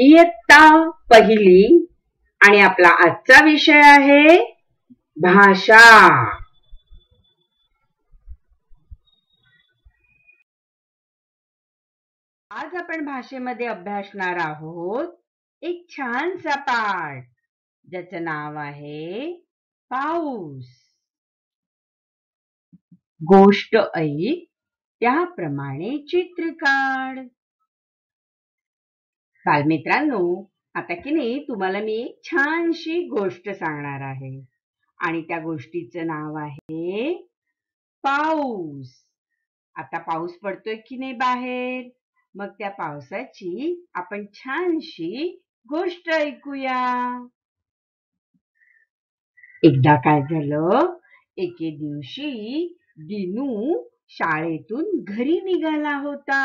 इयत्ता पहिली आणि आपला आजचा विषय आहे भाषा आज आपण भाषेमध्ये अभ्यासणार आहोत एक छानसा पाठ ज्याचं नाव आहे पाऊस गोष्ट ऐक त्याप्रमाणे चित्र काढ बालमित्रांनो आता की नाही तुम्हाला मी एक छानशी गोष्ट सांगणार आहे आणि त्या गोष्टीच नाव आहे पाऊस आता पाऊस पडतोय की नाही बाहेर मग त्या पावसाची आपण छानशी गोष्ट ऐकूया एकदा काय झालं एके दिवशी दिनू शाळेतून घरी निघाला होता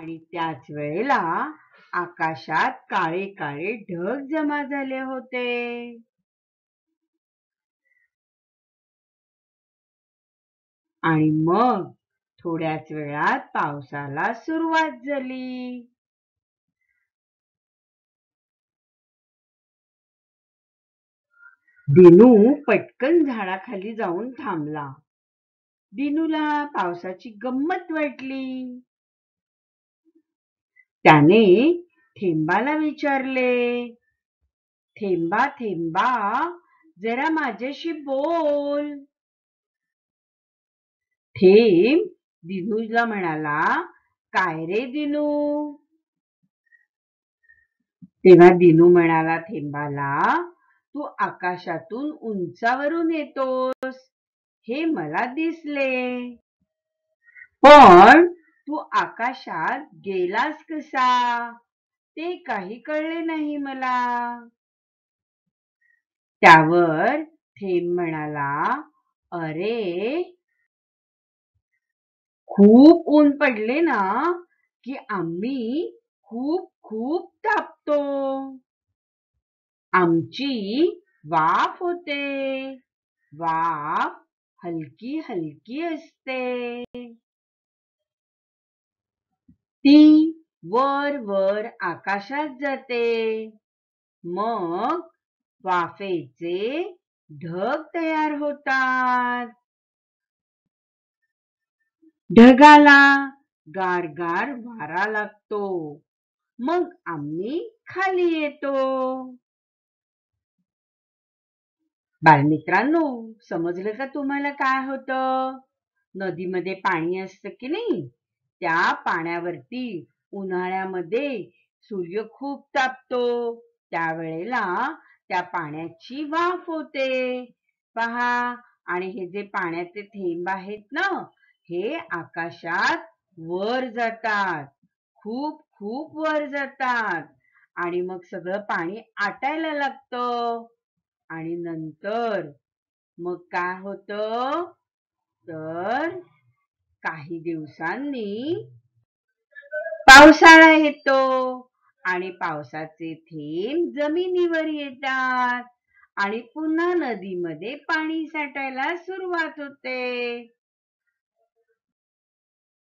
आणि त्याच वेळेला आकाशात काळे काळे ढग जमा झाले होते आणि मग थोड्याच वेळात पावसाला सुरुवात झाली दिनू पटकन झाडाखाली जाऊन थांबला दिनूला पावसाची गंमत वाटली त्याने थेंबाला विचारले थेंबा थेंबा जरा माझ्याशी बोल थेंब म्हणाला काय रे दिनू तेव्हा दिनू म्हणाला थेंबाला तू आकाशातून उंचावरून येतोस हे मला दिसले पण तू आकाशात गेलास कसा ते काही कळले नाही मला त्यावर थेंब म्हणाला अरे खूप ऊन पडले ना की आम्ही खूप खूप तापतो आमची वाफ होते वाफ हलकी हलकी असते ती वर वर आकाशात जाते. मग वाफेचे ढग तयार होतात. ढगाला गार गार वारा लागतो. मग आम्ही खाली येतो. बालमित्रांनो समजलं का तुम्हाला काय होतं? नदीमध्ये पाणी असतं की नाही त्या पाण्यावरती उन्हाळ्यामध्ये सूर्य खूप तापतो त्यावेळेला त्या पाण्याची वाफ होते पहा आणि हे जे पाण्याचे थेंब आहेत ना हे आकाशात वर जातात खूप खूप वर जातात आणि मग सगळं पाणी आटायला लागतं आणि नंतर मग काय होत तर काही दिवसांनी पावसाळा येतो आणि पावसाचे थेंब जमिनीवर येतात आणि पुन्हा नदीमध्ये पाणी साठायला सुरुवात होते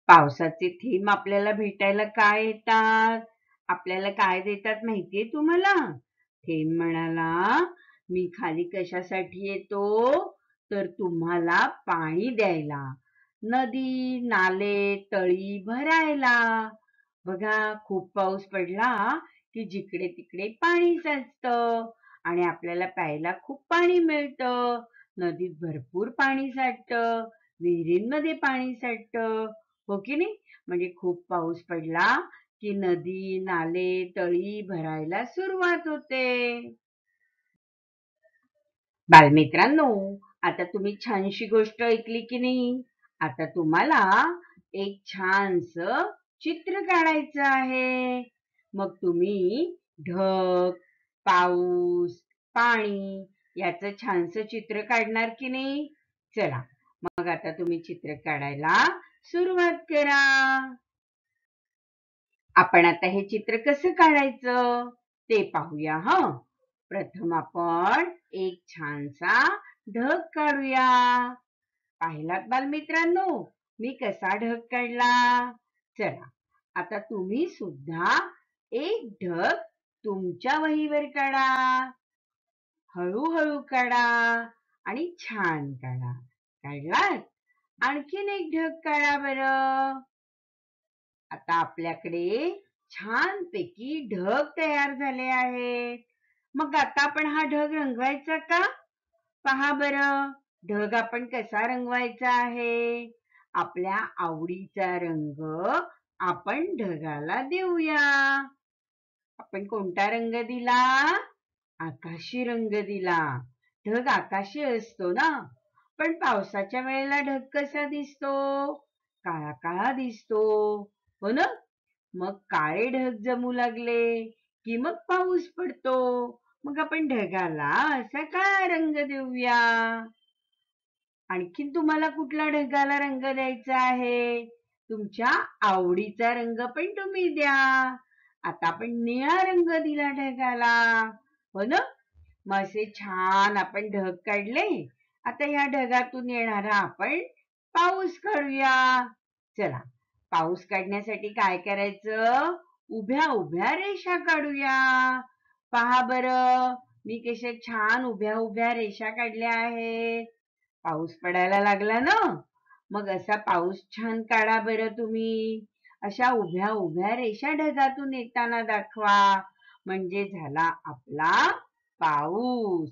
पावसाचे थेंब आपल्याला भेटायला काय येतात आपल्याला काय देतात माहितीये तुम्हाला थेंब म्हणाला मी खाली कशासाठी येतो तर तुम्हाला पाणी द्यायला नदी, नाले, तळी भरायला. बघा खूप पाऊस पडला की जिकडे तिकडे पाणी साचत आणि आपल्याला प्यायला खूप पाणी मिळतं. नदीत भरपूर पाणी साठत विहिरींमध्ये पाणी साठत हो की नाही? म्हणजे खूप पाऊस पडला की नदी, नाले, तळी भरायला सुरुवात होते. बालमित्रांनो, आता तुम्ही छानशी गोष्ट ऐकली की नाही? आता तुम्हाला एक छानस चित्र काढायचं आहे मग तुम्ही ढग पाऊस पाणी याच छानस चित्र काढणार की नाही चला मग आता तुम्ही चित्र काढायला सुरुवात करा आपण आता हे चित्र कसं काढायचं ते पाहूया ह प्रथम आपण एक छानसा ढग काढूया पाहिलात बालमित्रांनो मी कसा ढग काढला चला आता तुम्ही सुद्धा एक ढग तुमच्या वहीवर काढा हळूहळू काढा आणि छान काढा काढलात आणखीन एक ढग काढा बर आता आपल्याकडे छान पैकी ढग तयार झाले आहेत मग आता आपण हा ढग रंगवायचा का पहा बरं ढग आपण कसा रंगवायचा आहे आपल्या आवडीचा रंग आपण ढगाला देऊया आपण कोणता रंग दिला आकाशी रंग दिला ढग आकाशी असतो ना पण पावसाच्या वेळेला ढग कसा दिसतो काळा काळा दिसतो हो ना मग काळे ढग जमू लागले की मग पाऊस पडतो मग आपण ढगाला असा काळा रंग देऊया आणखीन तुम्हाला कुठला ढगाला रंग द्यायचा आहे तुमच्या आवडीचा रंग पण तुम्ही द्या आता आपण निळा रंग दिला ढगाला हो ना मग असे छान आपण ढग काढले आता या ढगातून येणारा आपण पाऊस काढूया चला पाऊस काढण्यासाठी काय करायचं उभ्या उभ्या रेषा काढूया पहा बरं मी कशा छान उभ्या उभ्या रेषा काढल्या आहेत पाऊस पडायला लागला ना मग असा पाऊस छान काढा बरं तुम्ही अशा उभ्या उभ्या रेषा ढगातून येताना दाखवा म्हणजे झाला आपला पाऊस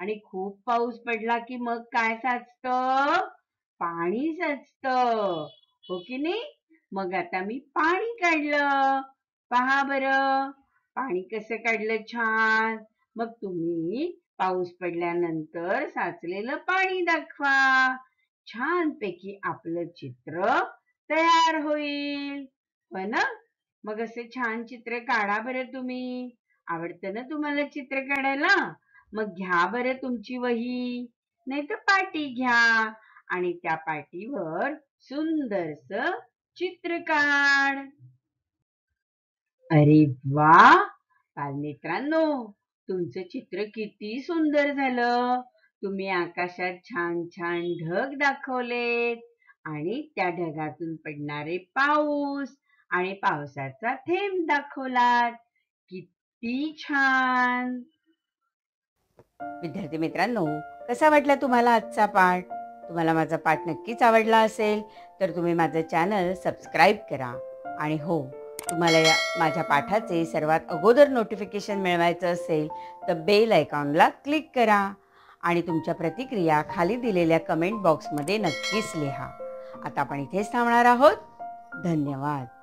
आणि खूप पाऊस पडला की मग काय साचत पाणी साचत हो की नाही मग आता मी पाणी काढलं पहा बर पाणी कसं काढलं छान मग तुम्ही पाऊस पडल्यानंतर साचलेलं पाणी दाखवा छान पैकी आपलं चित्र तयार होईल हो मग असे छान चित्र काढा बरं तुम्ही आवडतं ना तुम्हाला चित्र काढायला मग घ्या बरं तुमची वही नाही तर पाटी घ्या आणि त्या पाटीवर सुंदरस चित्र काढ अरे वा बालमित्रांनो तुमचं चित्र किती सुंदर झालं तुम्ही आकाशात छान छान ढग दाखवलेत आणि त्या ढगातून पडणारे पाऊस आणि पावसाचा थेंब दाखवलात किती छान विद्यार्थी मित्रांनो कसा वाटला तुम्हाला आजचा पाठ तुम्हाला माझा पाठ नक्कीच आवडला असेल तर तुम्ही माझं चॅनल सबस्क्राईब करा आणि हो तुम्हाला या माझ्या पाठाचे सर्वात अगोदर नोटिफिकेशन मिळवायचं असेल तर बेल आयकॉनला क्लिक करा आणि तुमच्या प्रतिक्रिया खाली दिलेल्या कमेंट बॉक्समध्ये नक्कीच लिहा आता आपण इथेच थांबणार आहोत धन्यवाद